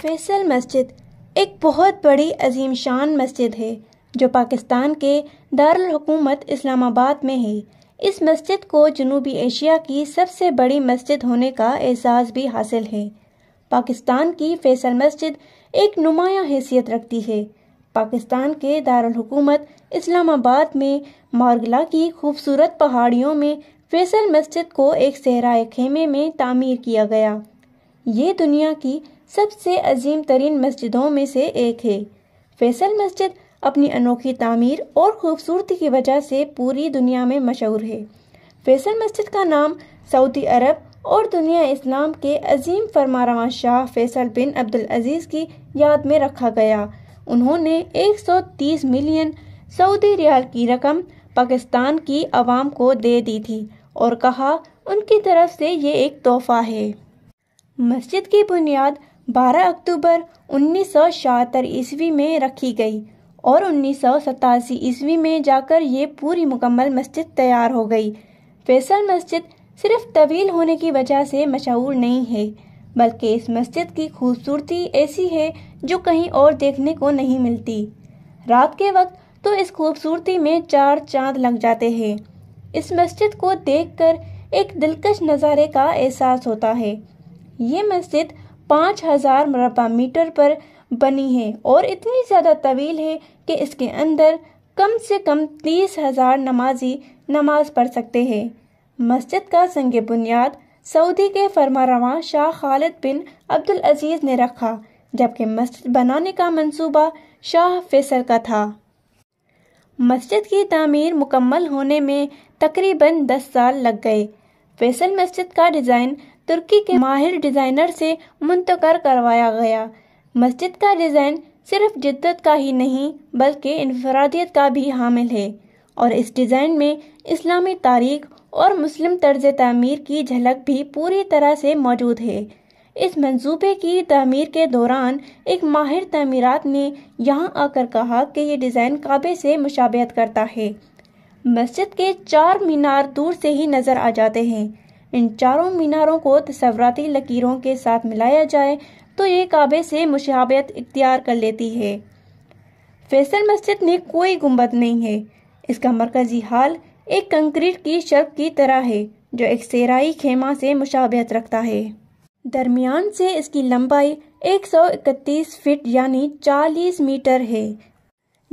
फैसल मस्जिद एक बहुत बड़ी अजीम शान मस्जिद है जो पाकिस्तान के दारकूमत इस्लामाबाद में है इस मस्जिद को जनूबी एशिया की सबसे बड़ी मस्जिद होने का एहसास भी हासिल है पाकिस्तान की फैसल मस्जिद एक नुमाया हैसियत रखती है पाकिस्तान के दारकूमत इस्लामाबाद में मार्गला की खूबसूरत पहाड़ियों में फैसल मस्जिद को एक सहराए खेमे में तामीर किया गया ये दुनिया की सबसे अजीम तरीन मस्जिदों में से एक है फैसल मस्जिद अपनी अनोखी तामीर और खूबसूरती की वजह से पूरी दुनिया में मशहूर है फैसल मस्जिद का नाम सऊदी अरब और दुनिया इस्लाम के अजीम फरमारवा शाह फैसल बिन अब्दुल अजीज़ की याद में रखा गया उन्होंने 130 मिलियन सऊदी रियाल की रकम पाकिस्तान की आवाम को दे दी थी और कहा उनकी तरफ से ये एक तोहफा है मस्जिद की बुनियाद 12 अक्टूबर उन्नीस ईस्वी में रखी गई और उन्नीस ईस्वी में जाकर ये पूरी मुकम्मल मस्जिद तैयार हो गई फैसल मस्जिद सिर्फ तवील होने की वजह से मशहूर नहीं है बल्कि इस मस्जिद की खूबसूरती ऐसी है जो कहीं और देखने को नहीं मिलती रात के वक्त तो इस खूबसूरती में चार चांद लग जाते हैं इस मस्जिद को देखकर एक दिलकश नज़ारे का एहसास होता है ये मस्जिद पाँच हजार मरबा मीटर पर बनी है और इतनी ज़्यादा तवील है कि इसके अंदर कम से कम तीस हजार नमाजी नमाज पढ़ सकते हैं मस्जिद का संग बुनियाद सऊदी के फरमा शाह खालिद बिन अब्दुल अजीज़ ने रखा जबकि मस्जिद बनाने का मंसूबा शाह फैसल का था मस्जिद की तमीर मुकम्मल होने में तकरीबन दस साल लग गए फैसल मस्जिद का डिज़ाइन तुर्की के माहिर डिज़ाइनर से मुंतकर करवाया गया मस्जिद का डिज़ाइन सिर्फ जिद्दत का ही नहीं बल्कि इनफरादियत का भी हामिल है और इस डिज़ाइन में इस्लामी तारीख और मुस्लिम तर्ज तमीर की झलक भी पूरी तरह से मौजूद है इस मंसूबे की तमीर के दौरान एक माहिर तमीरत ने यहाँ आकर कहा कि ये डिज़ाइन काबे से मुशाबियत करता है मस्जिद के चार मीनार दूर से ही नज़र आ जाते हैं इन चारों मीनारों को तस्वराती लकीरों के साथ मिलाया जाए तो ये काबे से मुशाबियत इख्तियार कर लेती है फैसल मस्जिद में कोई गुम्बद नहीं है इसका मरकजी हाल एक कंक्रीट की शर्फ की तरह है जो एक सेराई खेमा से मुशाबियत रखता है दरमियान से इसकी लंबाई 131 फीट यानी 40 मीटर है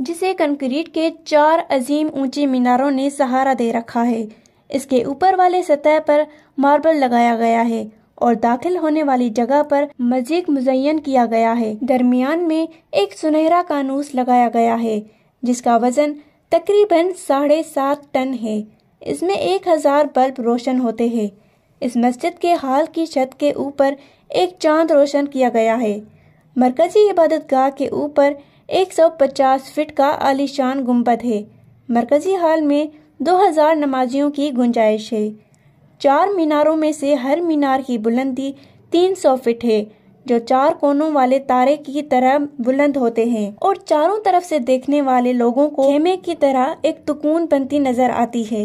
जिसे कंक्रीट के चार अजीम ऊंचे मीनारों ने सहारा दे रखा है इसके ऊपर वाले सतह पर मार्बल लगाया गया है और दाखिल होने वाली जगह पर मजीद मुजयन किया गया है दरमियान में एक सुनहरा कानूस लगाया गया है जिसका वजन तकरीबन साढ़े सात टन है इसमें एक हजार बल्ब रोशन होते हैं इस मस्जिद के हाल की छत के ऊपर एक चांद रोशन किया गया है मरकजी इबादत गाह के ऊपर 150 फीट का आलीशान गुम्बद है मरकजी हाल में 2000 नमाजियों की गुंजाइश है चार मीनारों में से हर मीनार की बुलंदी 300 फीट है जो चार कोनों वाले तारे की तरह बुलंद होते हैं और चारों तरफ से देखने वाले लोगों को खेमे की तरह एक तुकून बनती नजर आती है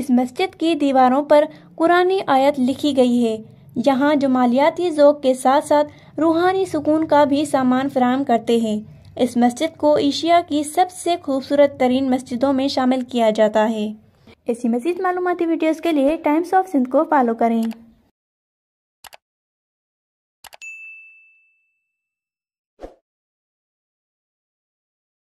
इस मस्जिद की दीवारों पर कुरानी आयत लिखी गई है यहाँ जो मालियाती जोक के साथ साथ रूहानी सुकून का भी सामान फराहम करते हैं इस मस्जिद को एशिया की सबसे खूबसूरत तरीन मस्जिदों में शामिल किया जाता है ऐसी मजीद मालूमती वीडियोज़ के लिए टाइम्स ऑफ सिंध को फॉलो करें